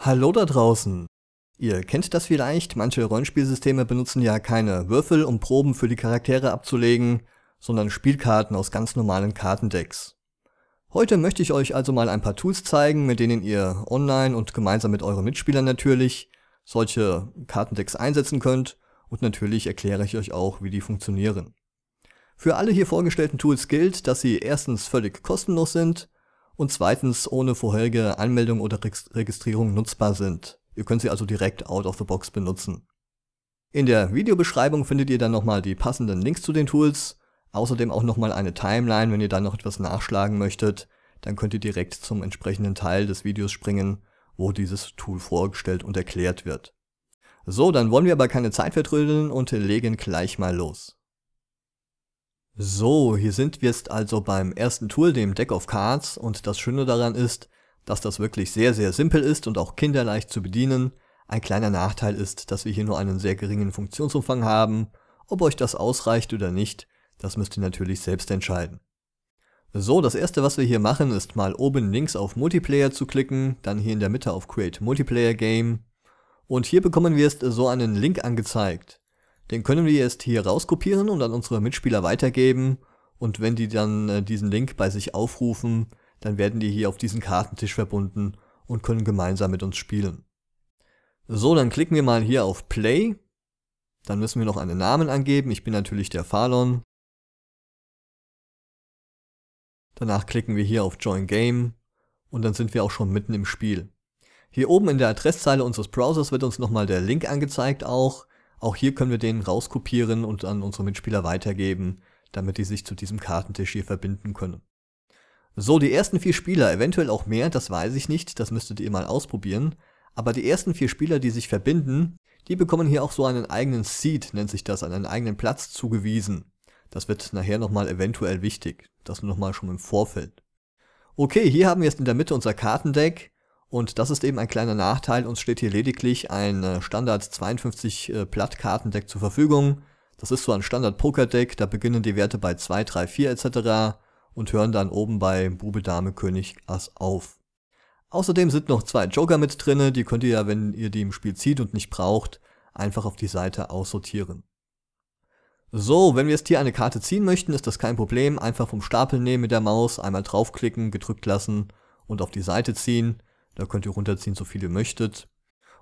Hallo da draußen! Ihr kennt das vielleicht, manche Rollenspielsysteme benutzen ja keine Würfel, um Proben für die Charaktere abzulegen, sondern Spielkarten aus ganz normalen Kartendecks. Heute möchte ich euch also mal ein paar Tools zeigen, mit denen ihr online und gemeinsam mit euren Mitspielern natürlich solche Kartendecks einsetzen könnt und natürlich erkläre ich euch auch, wie die funktionieren. Für alle hier vorgestellten Tools gilt, dass sie erstens völlig kostenlos sind und zweitens ohne vorherige Anmeldung oder Registrierung nutzbar sind. Ihr könnt sie also direkt out of the box benutzen. In der Videobeschreibung findet ihr dann nochmal die passenden Links zu den Tools, außerdem auch nochmal eine Timeline, wenn ihr dann noch etwas nachschlagen möchtet, dann könnt ihr direkt zum entsprechenden Teil des Videos springen, wo dieses Tool vorgestellt und erklärt wird. So, dann wollen wir aber keine Zeit vertrödeln und legen gleich mal los. So, hier sind wir jetzt also beim ersten Tool, dem Deck of Cards und das Schöne daran ist, dass das wirklich sehr sehr simpel ist und auch kinderleicht zu bedienen. Ein kleiner Nachteil ist, dass wir hier nur einen sehr geringen Funktionsumfang haben. Ob euch das ausreicht oder nicht, das müsst ihr natürlich selbst entscheiden. So, das erste was wir hier machen ist mal oben links auf Multiplayer zu klicken, dann hier in der Mitte auf Create Multiplayer Game und hier bekommen wir jetzt so einen Link angezeigt. Den können wir jetzt hier rauskopieren und an unsere Mitspieler weitergeben. Und wenn die dann äh, diesen Link bei sich aufrufen, dann werden die hier auf diesen Kartentisch verbunden und können gemeinsam mit uns spielen. So, dann klicken wir mal hier auf Play. Dann müssen wir noch einen Namen angeben. Ich bin natürlich der Falon. Danach klicken wir hier auf Join Game und dann sind wir auch schon mitten im Spiel. Hier oben in der Adresszeile unseres Browsers wird uns nochmal der Link angezeigt auch. Auch hier können wir den rauskopieren und an unsere Mitspieler weitergeben, damit die sich zu diesem Kartentisch hier verbinden können. So, die ersten vier Spieler, eventuell auch mehr, das weiß ich nicht, das müsstet ihr mal ausprobieren. Aber die ersten vier Spieler, die sich verbinden, die bekommen hier auch so einen eigenen Seed, nennt sich das, einen eigenen Platz zugewiesen. Das wird nachher nochmal eventuell wichtig, das nochmal schon im Vorfeld. Okay, hier haben wir jetzt in der Mitte unser Kartendeck. Und das ist eben ein kleiner Nachteil. Uns steht hier lediglich ein äh, Standard 52 äh, Platt Kartendeck zur Verfügung. Das ist so ein Standard Poker Deck. da beginnen die Werte bei 2, 3, 4 etc. und hören dann oben bei Bube, Dame, König, Ass auf. Außerdem sind noch zwei Joker mit drinne, die könnt ihr ja, wenn ihr die im Spiel zieht und nicht braucht, einfach auf die Seite aussortieren. So, wenn wir jetzt hier eine Karte ziehen möchten, ist das kein Problem. Einfach vom Stapel nehmen mit der Maus, einmal draufklicken, gedrückt lassen und auf die Seite ziehen. Da könnt ihr runterziehen, so viel ihr möchtet.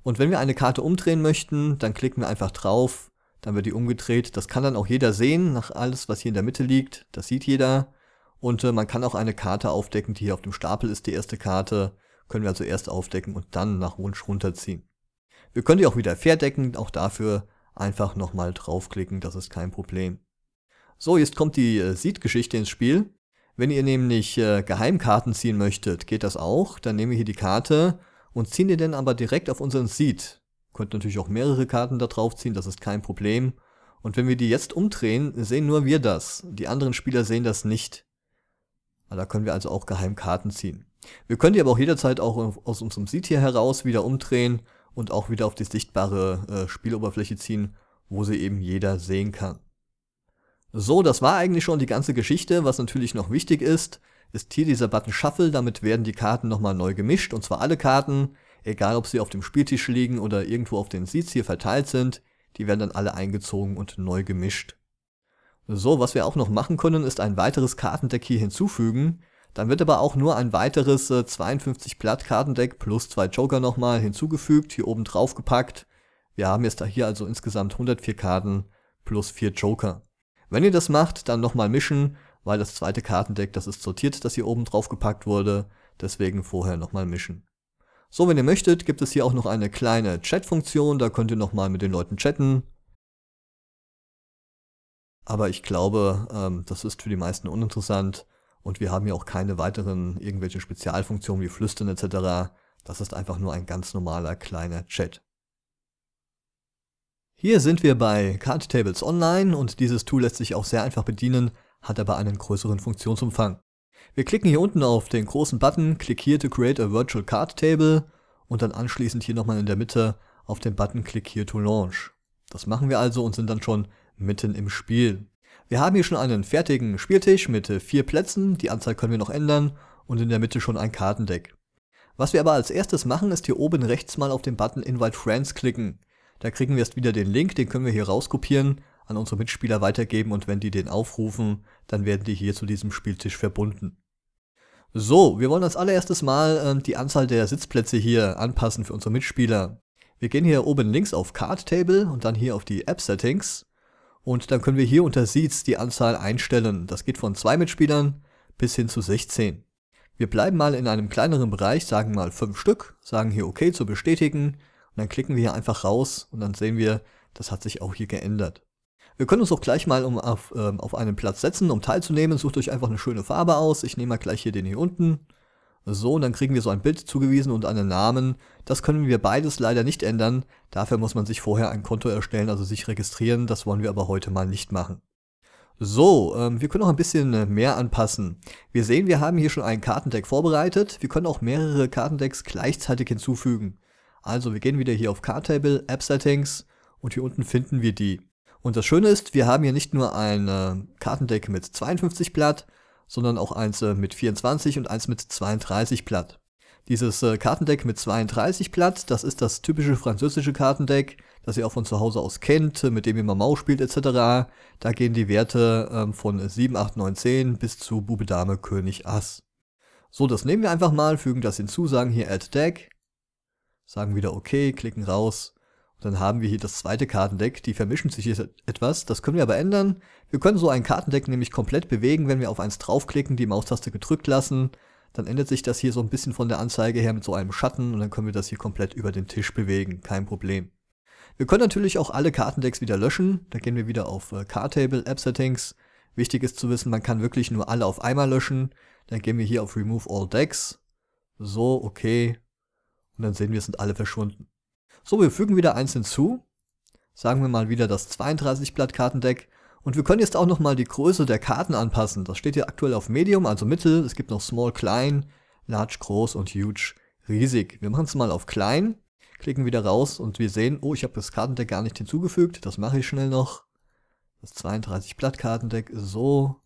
Und wenn wir eine Karte umdrehen möchten, dann klicken wir einfach drauf, dann wird die umgedreht. Das kann dann auch jeder sehen, nach alles, was hier in der Mitte liegt, das sieht jeder. Und äh, man kann auch eine Karte aufdecken, die hier auf dem Stapel ist, die erste Karte. Können wir also erst aufdecken und dann nach Wunsch runterziehen. Wir können die auch wieder verdecken, auch dafür einfach nochmal draufklicken, das ist kein Problem. So, jetzt kommt die äh, Seed-Geschichte ins Spiel. Wenn ihr nämlich äh, Geheimkarten ziehen möchtet, geht das auch. Dann nehmen wir hier die Karte und ziehen die dann aber direkt auf unseren Seed. Könnt natürlich auch mehrere Karten da drauf ziehen, das ist kein Problem. Und wenn wir die jetzt umdrehen, sehen nur wir das. Die anderen Spieler sehen das nicht. Ah, da können wir also auch Geheimkarten ziehen. Wir können die aber auch jederzeit auch aus unserem Seed hier heraus wieder umdrehen und auch wieder auf die sichtbare äh, Spieloberfläche ziehen, wo sie eben jeder sehen kann. So, das war eigentlich schon die ganze Geschichte. Was natürlich noch wichtig ist, ist hier dieser Button Shuffle. Damit werden die Karten nochmal neu gemischt und zwar alle Karten, egal ob sie auf dem Spieltisch liegen oder irgendwo auf den Seats hier verteilt sind, die werden dann alle eingezogen und neu gemischt. So, was wir auch noch machen können, ist ein weiteres Kartendeck hier hinzufügen. Dann wird aber auch nur ein weiteres 52 äh, Blatt Kartendeck plus zwei Joker nochmal hinzugefügt, hier oben drauf gepackt. Wir haben jetzt hier also insgesamt 104 Karten plus vier Joker. Wenn ihr das macht, dann nochmal mischen, weil das zweite Kartendeck, das ist sortiert, das hier oben drauf gepackt wurde, deswegen vorher nochmal mischen. So, wenn ihr möchtet, gibt es hier auch noch eine kleine Chat-Funktion, da könnt ihr nochmal mit den Leuten chatten. Aber ich glaube, ähm, das ist für die meisten uninteressant und wir haben hier auch keine weiteren irgendwelchen Spezialfunktionen wie Flüstern etc. Das ist einfach nur ein ganz normaler kleiner Chat. Hier sind wir bei Card Tables Online und dieses Tool lässt sich auch sehr einfach bedienen, hat aber einen größeren Funktionsumfang. Wir klicken hier unten auf den großen Button Click here to create a virtual card table und dann anschließend hier nochmal in der Mitte auf den Button Click here to launch. Das machen wir also und sind dann schon mitten im Spiel. Wir haben hier schon einen fertigen Spieltisch mit vier Plätzen, die Anzahl können wir noch ändern und in der Mitte schon ein Kartendeck. Was wir aber als erstes machen, ist hier oben rechts mal auf den Button Invite Friends klicken. Da kriegen wir erst wieder den Link, den können wir hier rauskopieren, an unsere Mitspieler weitergeben und wenn die den aufrufen, dann werden die hier zu diesem Spieltisch verbunden. So, wir wollen als allererstes mal äh, die Anzahl der Sitzplätze hier anpassen für unsere Mitspieler. Wir gehen hier oben links auf Card Table und dann hier auf die App Settings und dann können wir hier unter Seats die Anzahl einstellen. Das geht von zwei Mitspielern bis hin zu 16. Wir bleiben mal in einem kleineren Bereich, sagen mal 5 Stück, sagen hier OK zu bestätigen und dann klicken wir hier einfach raus und dann sehen wir, das hat sich auch hier geändert. Wir können uns auch gleich mal um auf, ähm, auf einen Platz setzen, um teilzunehmen. Sucht euch einfach eine schöne Farbe aus. Ich nehme mal gleich hier den hier unten. So, und dann kriegen wir so ein Bild zugewiesen und einen Namen. Das können wir beides leider nicht ändern. Dafür muss man sich vorher ein Konto erstellen, also sich registrieren. Das wollen wir aber heute mal nicht machen. So, ähm, wir können noch ein bisschen äh, mehr anpassen. Wir sehen, wir haben hier schon ein Kartendeck vorbereitet. Wir können auch mehrere Kartendecks gleichzeitig hinzufügen. Also wir gehen wieder hier auf Cardtable, App Settings und hier unten finden wir die. Und das Schöne ist, wir haben hier nicht nur ein Kartendeck mit 52 Blatt, sondern auch eins äh, mit 24 und eins mit 32 Blatt. Dieses äh, Kartendeck mit 32 Blatt, das ist das typische französische Kartendeck, das ihr auch von zu Hause aus kennt, mit dem ihr Mau spielt etc. Da gehen die Werte ähm, von 7, 8, 9, 10 bis zu Bube, Dame, König, Ass. So, das nehmen wir einfach mal, fügen das hinzu, sagen hier Add Deck sagen wieder okay, klicken raus. Und dann haben wir hier das zweite Kartendeck, die vermischen sich jetzt etwas, das können wir aber ändern. Wir können so ein Kartendeck nämlich komplett bewegen, wenn wir auf eins draufklicken, die Maustaste gedrückt lassen. Dann ändert sich das hier so ein bisschen von der Anzeige her mit so einem Schatten und dann können wir das hier komplett über den Tisch bewegen, kein Problem. Wir können natürlich auch alle Kartendecks wieder löschen, da gehen wir wieder auf äh, Cardtable, App Settings. Wichtig ist zu wissen, man kann wirklich nur alle auf einmal löschen. Dann gehen wir hier auf Remove All Decks. So, okay, und dann sehen wir, sind alle verschwunden. So, wir fügen wieder eins hinzu. Sagen wir mal wieder das 32-Blatt-Kartendeck. Und wir können jetzt auch nochmal die Größe der Karten anpassen. Das steht hier aktuell auf Medium, also Mittel. Es gibt noch Small, Klein, Large, Groß und Huge, Riesig. Wir machen es mal auf Klein, klicken wieder raus und wir sehen, oh, ich habe das Kartendeck gar nicht hinzugefügt. Das mache ich schnell noch. Das 32-Blatt-Kartendeck ist so.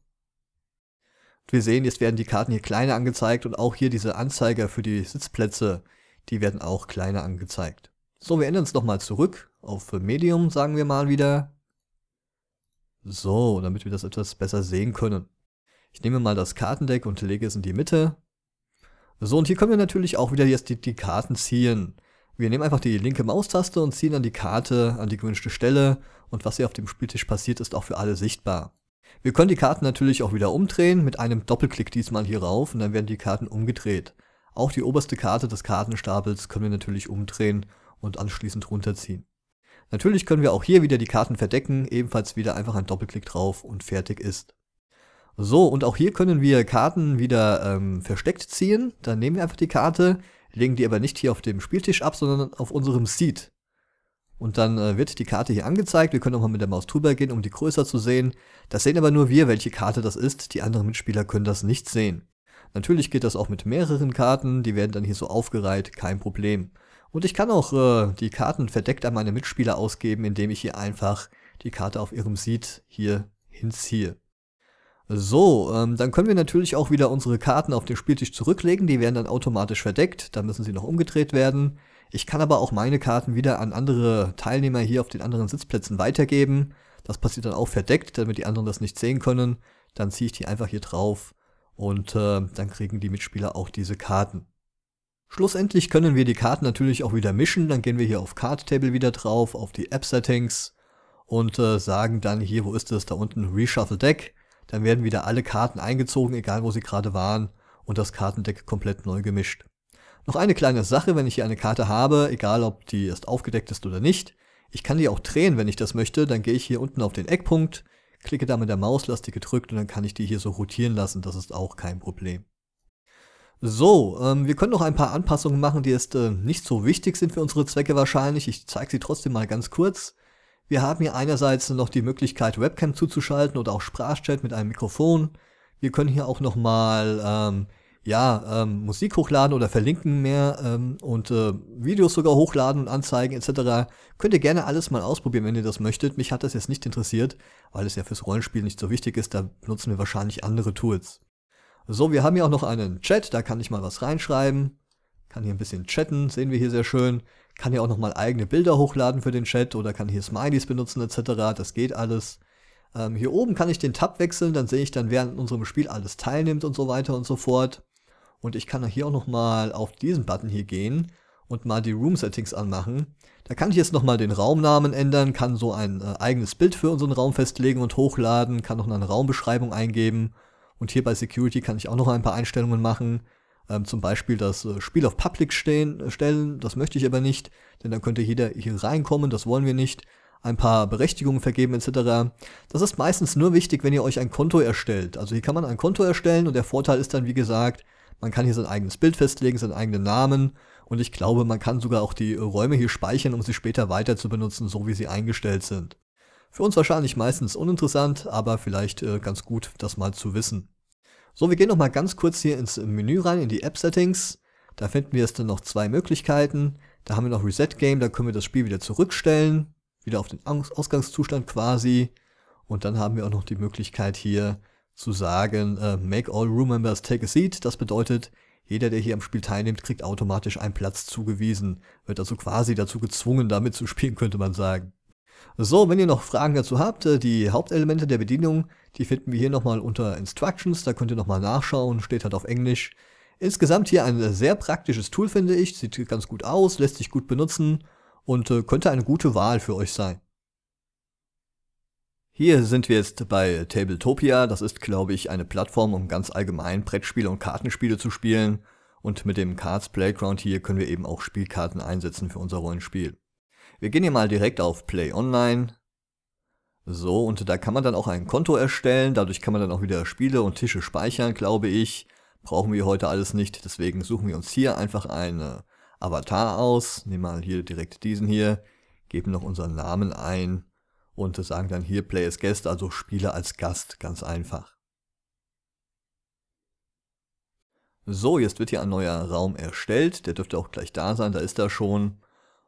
Und wir sehen, jetzt werden die Karten hier kleiner angezeigt und auch hier diese Anzeiger für die Sitzplätze die werden auch kleiner angezeigt. So, wir ändern es nochmal zurück auf Medium, sagen wir mal wieder. So, damit wir das etwas besser sehen können. Ich nehme mal das Kartendeck und lege es in die Mitte. So, und hier können wir natürlich auch wieder jetzt die, die Karten ziehen. Wir nehmen einfach die linke Maustaste und ziehen dann die Karte an die gewünschte Stelle und was hier auf dem Spieltisch passiert, ist auch für alle sichtbar. Wir können die Karten natürlich auch wieder umdrehen, mit einem Doppelklick diesmal hier rauf und dann werden die Karten umgedreht. Auch die oberste Karte des Kartenstapels können wir natürlich umdrehen und anschließend runterziehen. Natürlich können wir auch hier wieder die Karten verdecken, ebenfalls wieder einfach ein Doppelklick drauf und fertig ist. So, und auch hier können wir Karten wieder ähm, versteckt ziehen. Dann nehmen wir einfach die Karte, legen die aber nicht hier auf dem Spieltisch ab, sondern auf unserem Seat. Und dann äh, wird die Karte hier angezeigt. Wir können auch mal mit der Maus drüber gehen, um die größer zu sehen. Das sehen aber nur wir, welche Karte das ist. Die anderen Mitspieler können das nicht sehen. Natürlich geht das auch mit mehreren Karten, die werden dann hier so aufgereiht, kein Problem. Und ich kann auch äh, die Karten verdeckt an meine Mitspieler ausgeben, indem ich hier einfach die Karte auf ihrem Seed hier hinziehe. So, ähm, dann können wir natürlich auch wieder unsere Karten auf den Spieltisch zurücklegen, die werden dann automatisch verdeckt, da müssen sie noch umgedreht werden. Ich kann aber auch meine Karten wieder an andere Teilnehmer hier auf den anderen Sitzplätzen weitergeben. Das passiert dann auch verdeckt, damit die anderen das nicht sehen können. Dann ziehe ich die einfach hier drauf und äh, dann kriegen die Mitspieler auch diese Karten. Schlussendlich können wir die Karten natürlich auch wieder mischen. Dann gehen wir hier auf Card Table wieder drauf, auf die App Settings und äh, sagen dann hier, wo ist das, da unten Reshuffle Deck. Dann werden wieder alle Karten eingezogen, egal wo sie gerade waren und das Kartendeck komplett neu gemischt. Noch eine kleine Sache, wenn ich hier eine Karte habe, egal ob die erst aufgedeckt ist oder nicht, ich kann die auch drehen, wenn ich das möchte, dann gehe ich hier unten auf den Eckpunkt, Klicke da mit der Maus, gedrückt und dann kann ich die hier so rotieren lassen. Das ist auch kein Problem. So, ähm, wir können noch ein paar Anpassungen machen, die jetzt äh, nicht so wichtig sind für unsere Zwecke wahrscheinlich. Ich zeige sie trotzdem mal ganz kurz. Wir haben hier einerseits noch die Möglichkeit, Webcam zuzuschalten oder auch Sprachchat mit einem Mikrofon. Wir können hier auch nochmal ähm, ja, ähm, Musik hochladen oder verlinken mehr ähm, und äh, Videos sogar hochladen und anzeigen etc. Könnt ihr gerne alles mal ausprobieren, wenn ihr das möchtet. Mich hat das jetzt nicht interessiert, weil es ja fürs Rollenspiel nicht so wichtig ist. Da benutzen wir wahrscheinlich andere Tools. So, wir haben hier auch noch einen Chat. Da kann ich mal was reinschreiben. Kann hier ein bisschen chatten, sehen wir hier sehr schön. Kann hier auch nochmal eigene Bilder hochladen für den Chat oder kann hier Smileys benutzen etc. Das geht alles. Ähm, hier oben kann ich den Tab wechseln, dann sehe ich dann, wer an unserem Spiel alles teilnimmt und so weiter und so fort. Und ich kann hier auch nochmal auf diesen Button hier gehen und mal die Room Settings anmachen. Da kann ich jetzt nochmal den Raumnamen ändern, kann so ein äh, eigenes Bild für unseren Raum festlegen und hochladen, kann noch eine Raumbeschreibung eingeben. Und hier bei Security kann ich auch noch ein paar Einstellungen machen. Ähm, zum Beispiel das äh, Spiel auf Public stehen, äh, stellen, das möchte ich aber nicht, denn dann könnte jeder hier reinkommen, das wollen wir nicht. Ein paar Berechtigungen vergeben etc. Das ist meistens nur wichtig, wenn ihr euch ein Konto erstellt. Also hier kann man ein Konto erstellen und der Vorteil ist dann, wie gesagt, man kann hier sein eigenes Bild festlegen, seinen eigenen Namen und ich glaube, man kann sogar auch die Räume hier speichern, um sie später weiter zu benutzen, so wie sie eingestellt sind. Für uns wahrscheinlich meistens uninteressant, aber vielleicht äh, ganz gut, das mal zu wissen. So, wir gehen nochmal ganz kurz hier ins Menü rein, in die App-Settings. Da finden wir jetzt dann noch zwei Möglichkeiten. Da haben wir noch Reset Game, da können wir das Spiel wieder zurückstellen, wieder auf den Ausgangszustand quasi. Und dann haben wir auch noch die Möglichkeit hier zu sagen, äh, make all room members take a seat. Das bedeutet, jeder, der hier am Spiel teilnimmt, kriegt automatisch einen Platz zugewiesen. Wird also quasi dazu gezwungen, damit zu spielen, könnte man sagen. So, wenn ihr noch Fragen dazu habt, äh, die Hauptelemente der Bedienung, die finden wir hier nochmal unter Instructions, da könnt ihr nochmal nachschauen, steht halt auf Englisch. Insgesamt hier ein äh, sehr praktisches Tool, finde ich, sieht ganz gut aus, lässt sich gut benutzen und äh, könnte eine gute Wahl für euch sein. Hier sind wir jetzt bei Tabletopia. Das ist, glaube ich, eine Plattform, um ganz allgemein Brettspiele und Kartenspiele zu spielen. Und mit dem Cards Playground hier können wir eben auch Spielkarten einsetzen für unser Rollenspiel. Wir gehen hier mal direkt auf Play Online. So, und da kann man dann auch ein Konto erstellen. Dadurch kann man dann auch wieder Spiele und Tische speichern, glaube ich. Brauchen wir heute alles nicht, deswegen suchen wir uns hier einfach einen Avatar aus. Nehmen mal hier direkt diesen hier, geben noch unseren Namen ein und sagen dann hier Play as Guest, also Spiele als Gast, ganz einfach. So, jetzt wird hier ein neuer Raum erstellt, der dürfte auch gleich da sein, da ist er schon.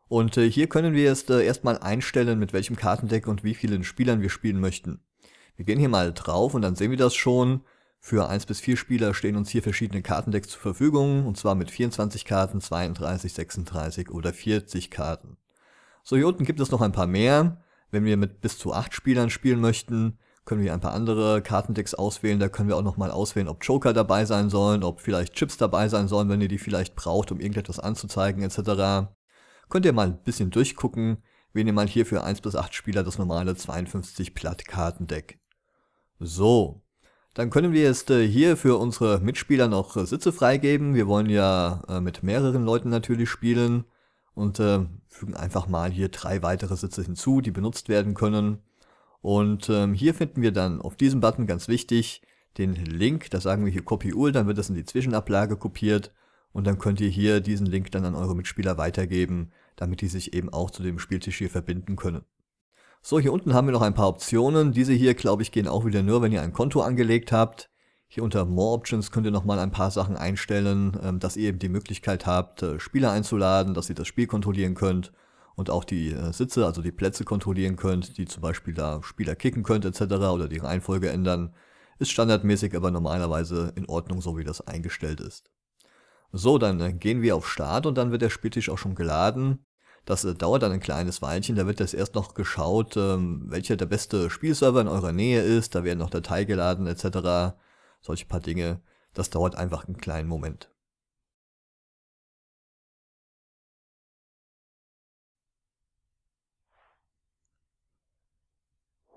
Und äh, hier können wir jetzt äh, erstmal einstellen, mit welchem Kartendeck und wie vielen Spielern wir spielen möchten. Wir gehen hier mal drauf und dann sehen wir das schon. Für 1 bis 4 Spieler stehen uns hier verschiedene Kartendecks zur Verfügung, und zwar mit 24 Karten, 32, 36 oder 40 Karten. So, hier unten gibt es noch ein paar mehr. Wenn wir mit bis zu acht Spielern spielen möchten, können wir ein paar andere Kartendecks auswählen. Da können wir auch nochmal auswählen, ob Joker dabei sein sollen, ob vielleicht Chips dabei sein sollen, wenn ihr die vielleicht braucht, um irgendetwas anzuzeigen etc. Könnt ihr mal ein bisschen durchgucken. wenn ihr mal hier für 1 bis 8 Spieler das normale 52 Platt Kartendeck. So, dann können wir jetzt äh, hier für unsere Mitspieler noch äh, Sitze freigeben. Wir wollen ja äh, mit mehreren Leuten natürlich spielen und äh, fügen einfach mal hier drei weitere Sitze hinzu, die benutzt werden können. Und ähm, hier finden wir dann auf diesem Button ganz wichtig den Link, da sagen wir hier Copy URL, dann wird das in die Zwischenablage kopiert und dann könnt ihr hier diesen Link dann an eure Mitspieler weitergeben, damit die sich eben auch zu dem Spieltisch hier verbinden können. So, hier unten haben wir noch ein paar Optionen. Diese hier, glaube ich, gehen auch wieder nur, wenn ihr ein Konto angelegt habt. Hier unter More Options könnt ihr nochmal ein paar Sachen einstellen, ähm, dass ihr eben die Möglichkeit habt, äh, Spieler einzuladen, dass ihr das Spiel kontrollieren könnt und auch die äh, Sitze, also die Plätze kontrollieren könnt, die zum Beispiel da Spieler kicken könnt etc. oder die Reihenfolge ändern. Ist standardmäßig aber normalerweise in Ordnung, so wie das eingestellt ist. So, dann äh, gehen wir auf Start und dann wird der Spieltisch auch schon geladen. Das dauert dann ein kleines Weilchen, da wird das erst noch geschaut, ähm, welcher der beste Spielserver in eurer Nähe ist, da werden noch Dateien geladen etc solche paar Dinge, das dauert einfach einen kleinen Moment.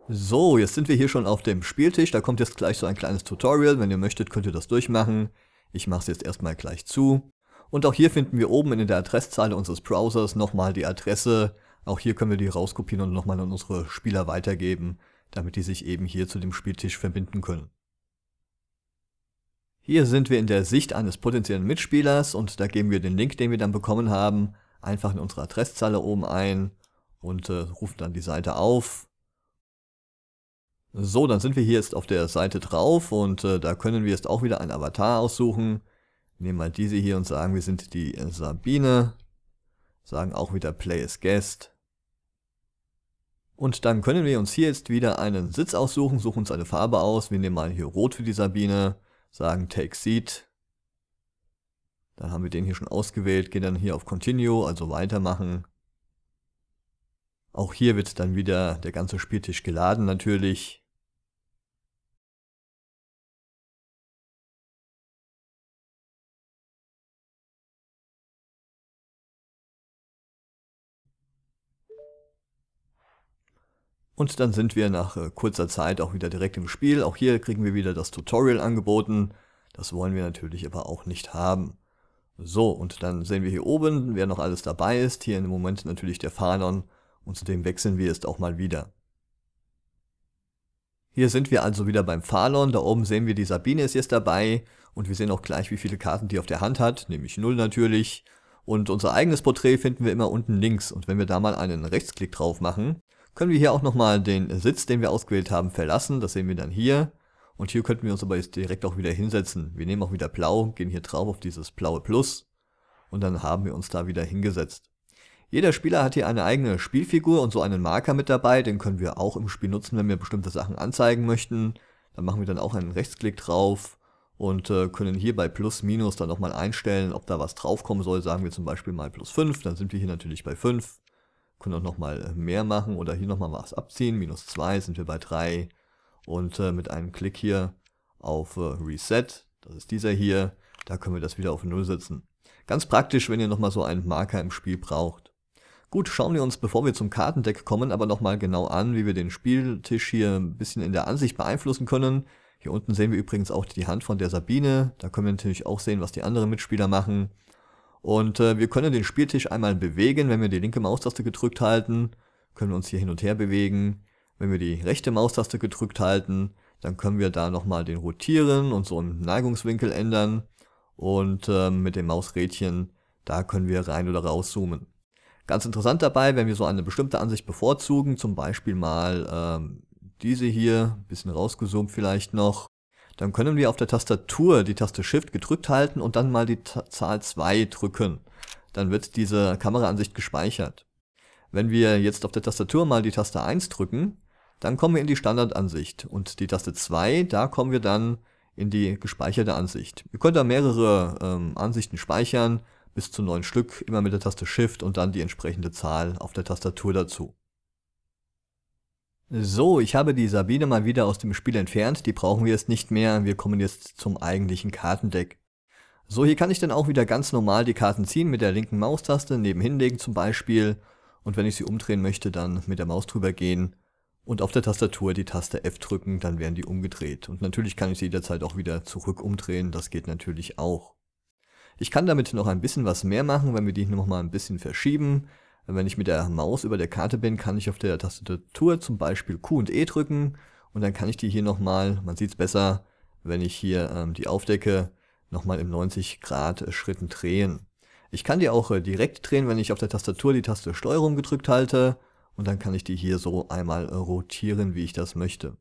So, jetzt sind wir hier schon auf dem Spieltisch. Da kommt jetzt gleich so ein kleines Tutorial. Wenn ihr möchtet, könnt ihr das durchmachen. Ich mache es jetzt erstmal gleich zu. Und auch hier finden wir oben in der Adresszeile unseres Browsers nochmal die Adresse. Auch hier können wir die rauskopieren und nochmal an unsere Spieler weitergeben, damit die sich eben hier zu dem Spieltisch verbinden können. Hier sind wir in der Sicht eines potenziellen Mitspielers und da geben wir den Link, den wir dann bekommen haben, einfach in unsere Adresszeile oben ein und äh, rufen dann die Seite auf. So, dann sind wir hier jetzt auf der Seite drauf und äh, da können wir jetzt auch wieder einen Avatar aussuchen. Nehmen wir diese hier und sagen, wir sind die Sabine. Sagen auch wieder Play as Guest. Und dann können wir uns hier jetzt wieder einen Sitz aussuchen, suchen uns eine Farbe aus. Wir nehmen mal hier Rot für die Sabine sagen Take Seat. Dann haben wir den hier schon ausgewählt, gehen dann hier auf Continue, also weitermachen. Auch hier wird dann wieder der ganze Spieltisch geladen natürlich. Und dann sind wir nach äh, kurzer Zeit auch wieder direkt im Spiel. Auch hier kriegen wir wieder das Tutorial angeboten. Das wollen wir natürlich aber auch nicht haben. So, und dann sehen wir hier oben, wer noch alles dabei ist. Hier im Moment natürlich der Fanon und zudem wechseln wir es auch mal wieder. Hier sind wir also wieder beim Falon, da oben sehen wir, die Sabine ist jetzt dabei und wir sehen auch gleich, wie viele Karten die auf der Hand hat, nämlich 0 natürlich. Und unser eigenes Porträt finden wir immer unten links und wenn wir da mal einen Rechtsklick drauf machen, können wir hier auch nochmal den Sitz, den wir ausgewählt haben, verlassen. Das sehen wir dann hier. Und hier könnten wir uns aber jetzt direkt auch wieder hinsetzen. Wir nehmen auch wieder blau, gehen hier drauf auf dieses blaue Plus und dann haben wir uns da wieder hingesetzt. Jeder Spieler hat hier eine eigene Spielfigur und so einen Marker mit dabei, den können wir auch im Spiel nutzen, wenn wir bestimmte Sachen anzeigen möchten. Dann machen wir dann auch einen Rechtsklick drauf und äh, können hier bei Plus, Minus dann nochmal einstellen, ob da was draufkommen soll. Sagen wir zum Beispiel mal Plus 5, dann sind wir hier natürlich bei 5 können auch nochmal äh, mehr machen oder hier nochmal was abziehen. Minus 2 sind wir bei 3. Und äh, mit einem Klick hier auf äh, Reset, das ist dieser hier, da können wir das wieder auf 0 setzen. Ganz praktisch, wenn ihr nochmal so einen Marker im Spiel braucht. Gut, schauen wir uns, bevor wir zum Kartendeck kommen, aber nochmal genau an, wie wir den Spieltisch hier ein bisschen in der Ansicht beeinflussen können. Hier unten sehen wir übrigens auch die Hand von der Sabine. Da können wir natürlich auch sehen, was die anderen Mitspieler machen. Und äh, wir können den Spieltisch einmal bewegen. Wenn wir die linke Maustaste gedrückt halten, können wir uns hier hin und her bewegen. Wenn wir die rechte Maustaste gedrückt halten, dann können wir da nochmal den rotieren und so einen Neigungswinkel ändern. Und äh, mit dem Mausrädchen, da können wir rein oder rauszoomen. Ganz interessant dabei, wenn wir so eine bestimmte Ansicht bevorzugen, zum Beispiel mal ähm, diese hier, bisschen rausgezoomt vielleicht noch, dann können wir auf der Tastatur die Taste Shift gedrückt halten und dann mal die Ta Zahl 2 drücken. Dann wird diese Kameraansicht gespeichert. Wenn wir jetzt auf der Tastatur mal die Taste 1 drücken, dann kommen wir in die Standardansicht und die Taste 2, da kommen wir dann in die gespeicherte Ansicht. Ihr könnt da mehrere ähm, Ansichten speichern, bis zu neun Stück, immer mit der Taste Shift und dann die entsprechende Zahl auf der Tastatur dazu. So, ich habe die Sabine mal wieder aus dem Spiel entfernt, die brauchen wir jetzt nicht mehr, wir kommen jetzt zum eigentlichen Kartendeck. So, hier kann ich dann auch wieder ganz normal die Karten ziehen mit der linken Maustaste, nebenhin legen zum Beispiel und wenn ich sie umdrehen möchte, dann mit der Maus drüber gehen und auf der Tastatur die Taste F drücken, dann werden die umgedreht. Und natürlich kann ich sie jederzeit auch wieder zurück umdrehen, das geht natürlich auch. Ich kann damit noch ein bisschen was mehr machen, wenn wir die nochmal ein bisschen verschieben. Wenn ich mit der Maus über der Karte bin, kann ich auf der Tastatur zum Beispiel Q und E drücken und dann kann ich die hier nochmal, man sieht es besser, wenn ich hier ähm, die aufdecke, nochmal im 90 Grad Schritten drehen. Ich kann die auch äh, direkt drehen, wenn ich auf der Tastatur die Taste Steuerung gedrückt halte und dann kann ich die hier so einmal äh, rotieren, wie ich das möchte.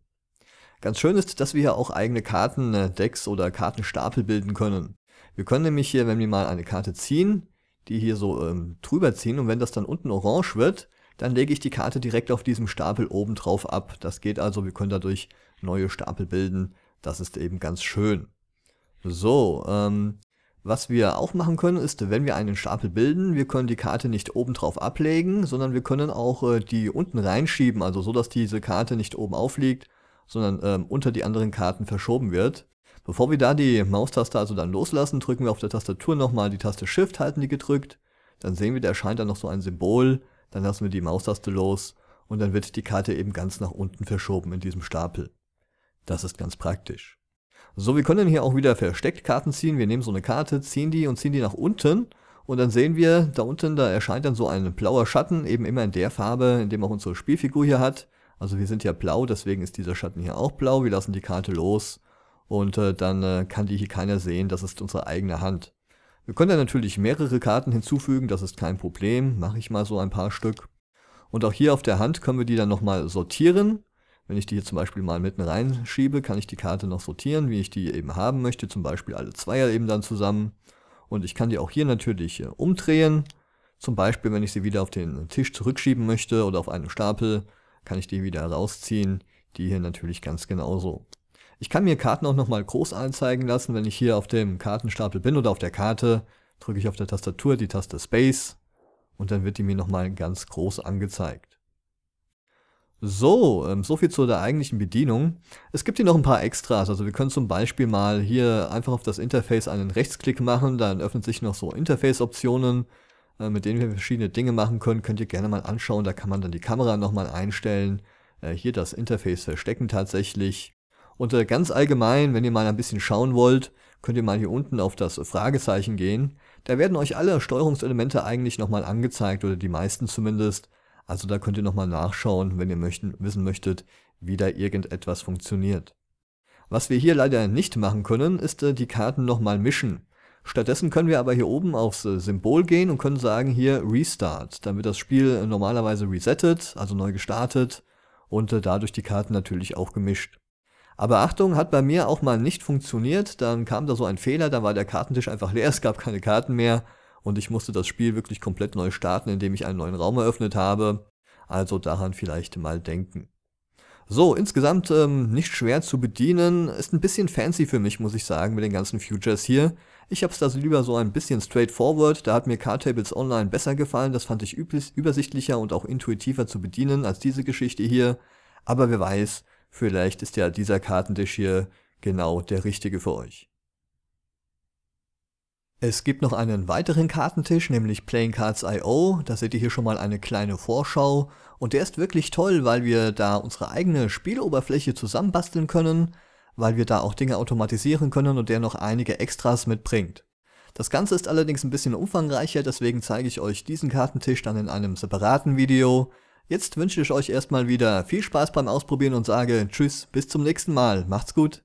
Ganz schön ist, dass wir hier auch eigene Kartendecks äh, oder Kartenstapel bilden können. Wir können nämlich hier, wenn wir mal eine Karte ziehen, die hier so ähm, drüber ziehen und wenn das dann unten orange wird, dann lege ich die Karte direkt auf diesem Stapel oben drauf ab. Das geht also, wir können dadurch neue Stapel bilden. Das ist eben ganz schön. So, ähm, was wir auch machen können, ist, wenn wir einen Stapel bilden, wir können die Karte nicht oben drauf ablegen, sondern wir können auch äh, die unten reinschieben, also so, dass diese Karte nicht oben aufliegt, sondern ähm, unter die anderen Karten verschoben wird. Bevor wir da die Maustaste also dann loslassen, drücken wir auf der Tastatur nochmal die Taste Shift halten die gedrückt. Dann sehen wir, da erscheint dann noch so ein Symbol. Dann lassen wir die Maustaste los und dann wird die Karte eben ganz nach unten verschoben in diesem Stapel. Das ist ganz praktisch. So, wir können hier auch wieder versteckt Karten ziehen. Wir nehmen so eine Karte, ziehen die und ziehen die nach unten. Und dann sehen wir, da unten, da erscheint dann so ein blauer Schatten, eben immer in der Farbe, in dem auch unsere Spielfigur hier hat. Also wir sind ja blau, deswegen ist dieser Schatten hier auch blau. Wir lassen die Karte los und äh, dann äh, kann die hier keiner sehen, das ist unsere eigene Hand. Wir können dann natürlich mehrere Karten hinzufügen, das ist kein Problem, mache ich mal so ein paar Stück. Und auch hier auf der Hand können wir die dann nochmal sortieren. Wenn ich die hier zum Beispiel mal mitten reinschiebe, kann ich die Karte noch sortieren, wie ich die eben haben möchte, zum Beispiel alle Zweier eben dann zusammen. Und ich kann die auch hier natürlich äh, umdrehen. Zum Beispiel, wenn ich sie wieder auf den Tisch zurückschieben möchte oder auf einen Stapel, kann ich die wieder rausziehen. Die hier natürlich ganz genauso. Ich kann mir Karten auch nochmal groß anzeigen lassen, wenn ich hier auf dem Kartenstapel bin oder auf der Karte, drücke ich auf der Tastatur die Taste Space und dann wird die mir nochmal ganz groß angezeigt. So, ähm, soviel zu der eigentlichen Bedienung. Es gibt hier noch ein paar Extras, also wir können zum Beispiel mal hier einfach auf das Interface einen Rechtsklick machen, dann öffnen sich noch so Interface-Optionen, äh, mit denen wir verschiedene Dinge machen können, könnt ihr gerne mal anschauen, da kann man dann die Kamera nochmal einstellen, äh, hier das Interface verstecken tatsächlich, und äh, ganz allgemein, wenn ihr mal ein bisschen schauen wollt, könnt ihr mal hier unten auf das Fragezeichen gehen. Da werden euch alle Steuerungselemente eigentlich nochmal angezeigt oder die meisten zumindest. Also da könnt ihr nochmal nachschauen, wenn ihr möchten, wissen möchtet, wie da irgendetwas funktioniert. Was wir hier leider nicht machen können, ist äh, die Karten nochmal mischen. Stattdessen können wir aber hier oben aufs äh, Symbol gehen und können sagen hier Restart. Dann wird das Spiel äh, normalerweise resettet, also neu gestartet und äh, dadurch die Karten natürlich auch gemischt. Aber Achtung, hat bei mir auch mal nicht funktioniert. Dann kam da so ein Fehler, da war der Kartentisch einfach leer, es gab keine Karten mehr und ich musste das Spiel wirklich komplett neu starten, indem ich einen neuen Raum eröffnet habe. Also daran vielleicht mal denken. So, insgesamt ähm, nicht schwer zu bedienen, ist ein bisschen fancy für mich, muss ich sagen, mit den ganzen Futures hier. Ich hab's das lieber so ein bisschen straightforward, da hat mir Card Tables Online besser gefallen, das fand ich übersichtlicher und auch intuitiver zu bedienen als diese Geschichte hier. Aber wer weiß, Vielleicht ist ja dieser Kartentisch hier genau der richtige für euch. Es gibt noch einen weiteren Kartentisch, nämlich Playing Cards IO. da seht ihr hier schon mal eine kleine Vorschau und der ist wirklich toll, weil wir da unsere eigene Spieloberfläche zusammenbasteln können, weil wir da auch Dinge automatisieren können und der noch einige Extras mitbringt. Das Ganze ist allerdings ein bisschen umfangreicher, deswegen zeige ich euch diesen Kartentisch dann in einem separaten Video. Jetzt wünsche ich euch erstmal wieder viel Spaß beim Ausprobieren und sage Tschüss, bis zum nächsten Mal. Macht's gut.